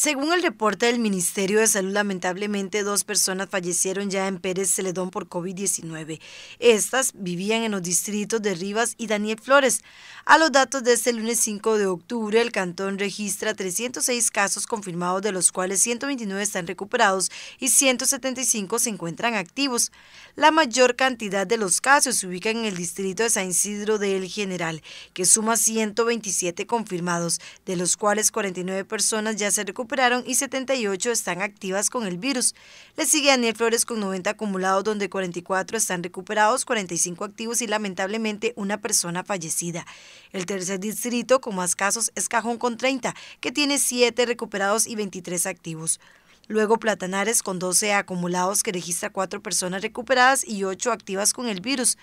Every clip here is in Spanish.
Según el reporte del Ministerio de Salud, lamentablemente dos personas fallecieron ya en Pérez Celedón por COVID-19. Estas vivían en los distritos de Rivas y Daniel Flores. A los datos de este lunes 5 de octubre, el cantón registra 306 casos confirmados, de los cuales 129 están recuperados y 175 se encuentran activos. La mayor cantidad de los casos se ubica en el distrito de San Isidro del General, que suma 127 confirmados, de los cuales 49 personas ya se recuperaron y 78 están activas con el virus. Le sigue Daniel Flores con 90 acumulados, donde 44 están recuperados, 45 activos y lamentablemente una persona fallecida. El tercer distrito con más casos es Cajón con 30, que tiene 7 recuperados y 23 activos. Luego Platanares con 12 acumulados que registra 4 personas recuperadas y 8 activas con el virus.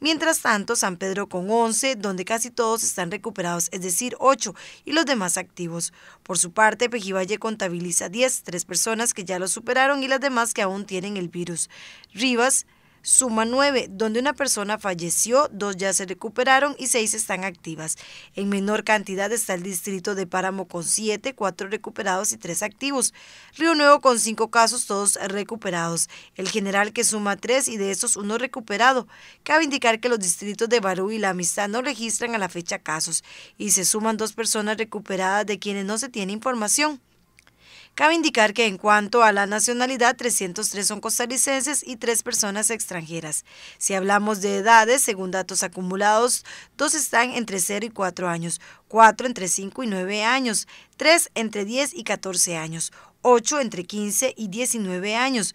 Mientras tanto, San Pedro con 11, donde casi todos están recuperados, es decir, 8, y los demás activos. Por su parte, Pejivalle contabiliza 10, tres personas que ya lo superaron y las demás que aún tienen el virus. Rivas, suma nueve, donde una persona falleció, dos ya se recuperaron y seis están activas. En menor cantidad está el distrito de Páramo con siete, cuatro recuperados y tres activos. Río Nuevo con cinco casos, todos recuperados. El general que suma tres y de estos uno recuperado. Cabe indicar que los distritos de Barú y La Amistad no registran a la fecha casos y se suman dos personas recuperadas de quienes no se tiene información. Cabe indicar que en cuanto a la nacionalidad, 303 son costarricenses y 3 personas extranjeras. Si hablamos de edades, según datos acumulados, 2 están entre 0 y 4 años, 4 entre 5 y 9 años, 3 entre 10 y 14 años, 8 entre 15 y 19 años,